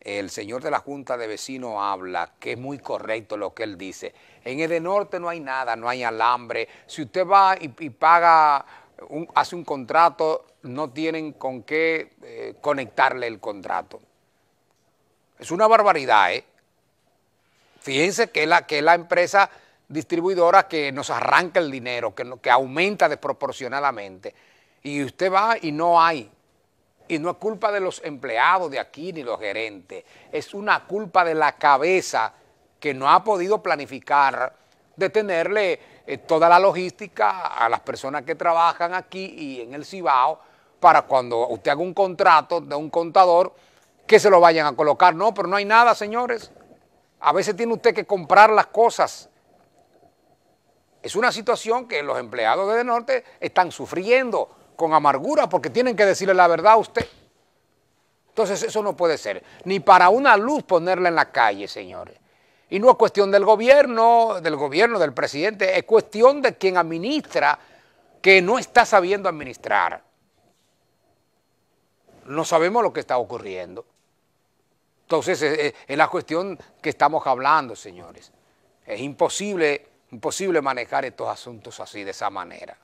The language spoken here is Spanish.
el señor de la Junta de Vecinos habla, que es muy correcto lo que él dice. En el norte no hay nada, no hay alambre. Si usted va y, paga, un, hace un contrato, no tienen con qué eh, conectarle el contrato. Es una barbaridad, ¿eh? Fíjense que la, que la empresa distribuidora que nos arranca el dinero, que, que aumenta desproporcionadamente. Y usted va y no hay y no es culpa de los empleados de aquí ni los gerentes. Es una culpa de la cabeza que no ha podido planificar de tenerle eh, toda la logística a las personas que trabajan aquí y en el Cibao para cuando usted haga un contrato de un contador que se lo vayan a colocar. No, pero no hay nada, señores. A veces tiene usted que comprar las cosas. Es una situación que los empleados de Norte están sufriendo con amargura porque tienen que decirle la verdad a usted. Entonces eso no puede ser. Ni para una luz ponerla en la calle, señores. Y no es cuestión del gobierno, del gobierno, del presidente, es cuestión de quien administra que no está sabiendo administrar. No sabemos lo que está ocurriendo. Entonces eh, eh, es, la cuestión que estamos hablando, señores. Es imposible, imposible manejar estos asuntos así, de esa manera.